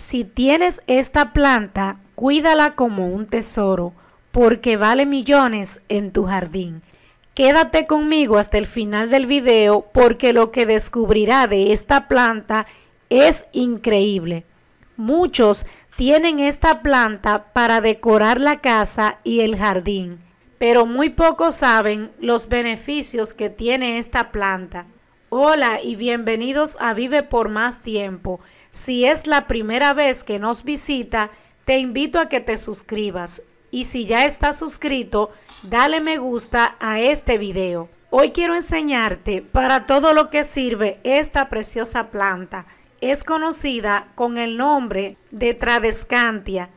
Si tienes esta planta, cuídala como un tesoro, porque vale millones en tu jardín. Quédate conmigo hasta el final del video porque lo que descubrirá de esta planta es increíble. Muchos tienen esta planta para decorar la casa y el jardín, pero muy pocos saben los beneficios que tiene esta planta. Hola y bienvenidos a Vive por más tiempo. Si es la primera vez que nos visita, te invito a que te suscribas y si ya estás suscrito, dale me gusta a este video. Hoy quiero enseñarte para todo lo que sirve esta preciosa planta. Es conocida con el nombre de Tradescantia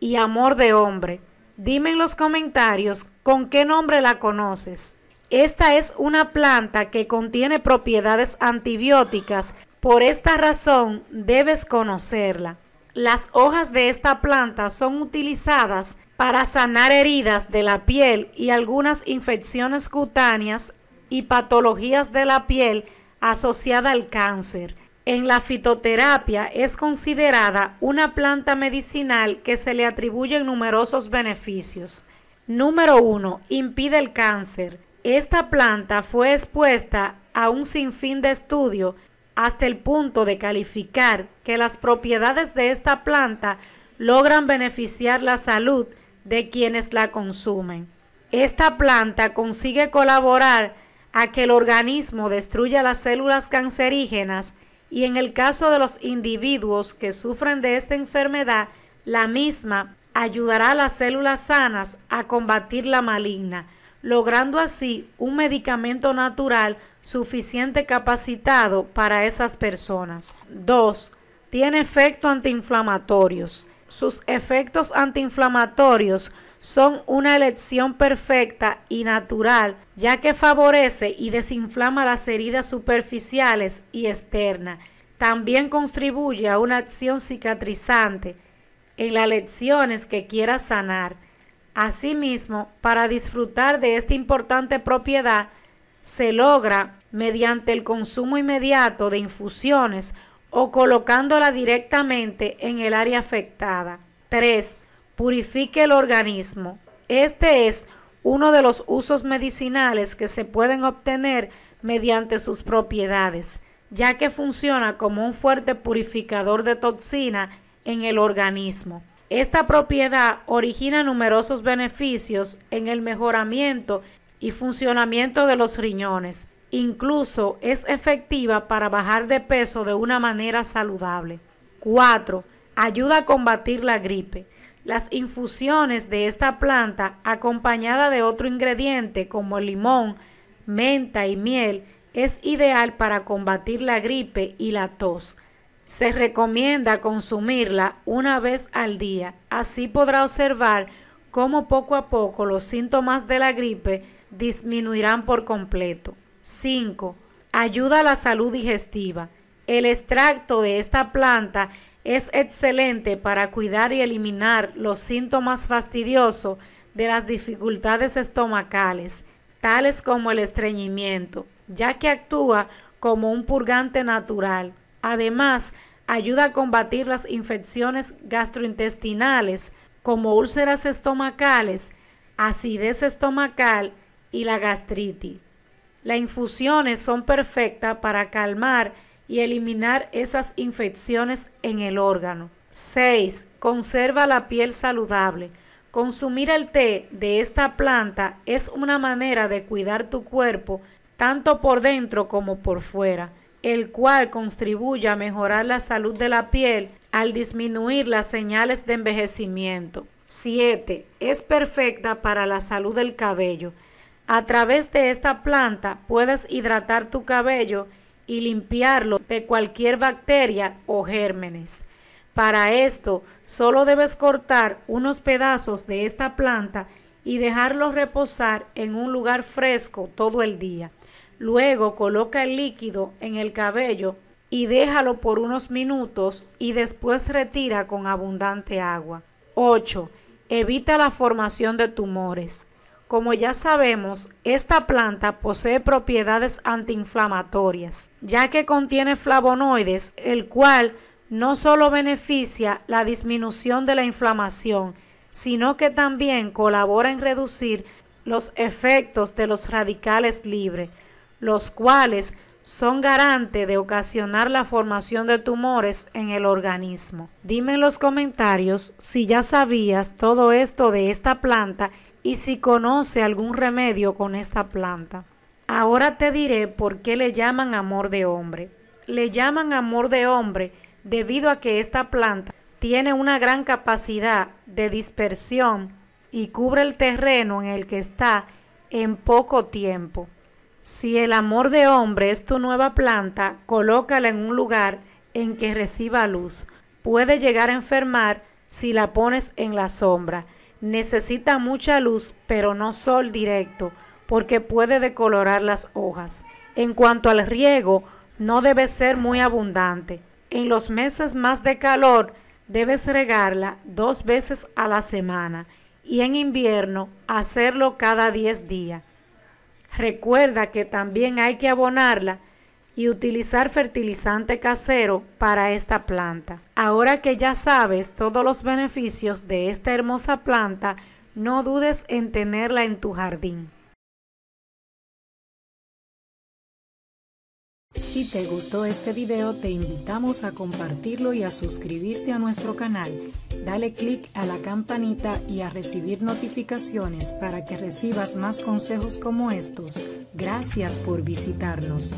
y amor de hombre. Dime en los comentarios con qué nombre la conoces. Esta es una planta que contiene propiedades antibióticas por esta razón debes conocerla. Las hojas de esta planta son utilizadas para sanar heridas de la piel y algunas infecciones cutáneas y patologías de la piel asociada al cáncer. En la fitoterapia es considerada una planta medicinal que se le atribuyen numerosos beneficios. Número 1. Impide el cáncer. Esta planta fue expuesta a un sinfín de estudios hasta el punto de calificar que las propiedades de esta planta logran beneficiar la salud de quienes la consumen. Esta planta consigue colaborar a que el organismo destruya las células cancerígenas y en el caso de los individuos que sufren de esta enfermedad, la misma ayudará a las células sanas a combatir la maligna logrando así un medicamento natural suficiente capacitado para esas personas. 2. Tiene efectos antiinflamatorios. Sus efectos antiinflamatorios son una elección perfecta y natural, ya que favorece y desinflama las heridas superficiales y externas. También contribuye a una acción cicatrizante en las lecciones que quiera sanar. Asimismo, para disfrutar de esta importante propiedad se logra mediante el consumo inmediato de infusiones o colocándola directamente en el área afectada. 3. Purifique el organismo. Este es uno de los usos medicinales que se pueden obtener mediante sus propiedades, ya que funciona como un fuerte purificador de toxina en el organismo. Esta propiedad origina numerosos beneficios en el mejoramiento y funcionamiento de los riñones. Incluso es efectiva para bajar de peso de una manera saludable. 4. Ayuda a combatir la gripe. Las infusiones de esta planta, acompañada de otro ingrediente como limón, menta y miel, es ideal para combatir la gripe y la tos. Se recomienda consumirla una vez al día. Así podrá observar cómo poco a poco los síntomas de la gripe disminuirán por completo. 5. Ayuda a la salud digestiva. El extracto de esta planta es excelente para cuidar y eliminar los síntomas fastidiosos de las dificultades estomacales, tales como el estreñimiento, ya que actúa como un purgante natural, Además, ayuda a combatir las infecciones gastrointestinales como úlceras estomacales, acidez estomacal y la gastritis. Las infusiones son perfectas para calmar y eliminar esas infecciones en el órgano. 6. Conserva la piel saludable. Consumir el té de esta planta es una manera de cuidar tu cuerpo tanto por dentro como por fuera el cual contribuye a mejorar la salud de la piel al disminuir las señales de envejecimiento. 7. Es perfecta para la salud del cabello. A través de esta planta puedes hidratar tu cabello y limpiarlo de cualquier bacteria o gérmenes. Para esto, solo debes cortar unos pedazos de esta planta y dejarlos reposar en un lugar fresco todo el día. Luego coloca el líquido en el cabello y déjalo por unos minutos y después retira con abundante agua. 8. Evita la formación de tumores. Como ya sabemos, esta planta posee propiedades antiinflamatorias, ya que contiene flavonoides, el cual no solo beneficia la disminución de la inflamación, sino que también colabora en reducir los efectos de los radicales libres los cuales son garante de ocasionar la formación de tumores en el organismo. Dime en los comentarios si ya sabías todo esto de esta planta y si conoce algún remedio con esta planta. Ahora te diré por qué le llaman amor de hombre. Le llaman amor de hombre debido a que esta planta tiene una gran capacidad de dispersión y cubre el terreno en el que está en poco tiempo. Si el amor de hombre es tu nueva planta, colócala en un lugar en que reciba luz. Puede llegar a enfermar si la pones en la sombra. Necesita mucha luz, pero no sol directo, porque puede decolorar las hojas. En cuanto al riego, no debe ser muy abundante. En los meses más de calor, debes regarla dos veces a la semana y en invierno hacerlo cada diez días. Recuerda que también hay que abonarla y utilizar fertilizante casero para esta planta. Ahora que ya sabes todos los beneficios de esta hermosa planta, no dudes en tenerla en tu jardín. Si te gustó este video te invitamos a compartirlo y a suscribirte a nuestro canal. Dale click a la campanita y a recibir notificaciones para que recibas más consejos como estos. Gracias por visitarnos.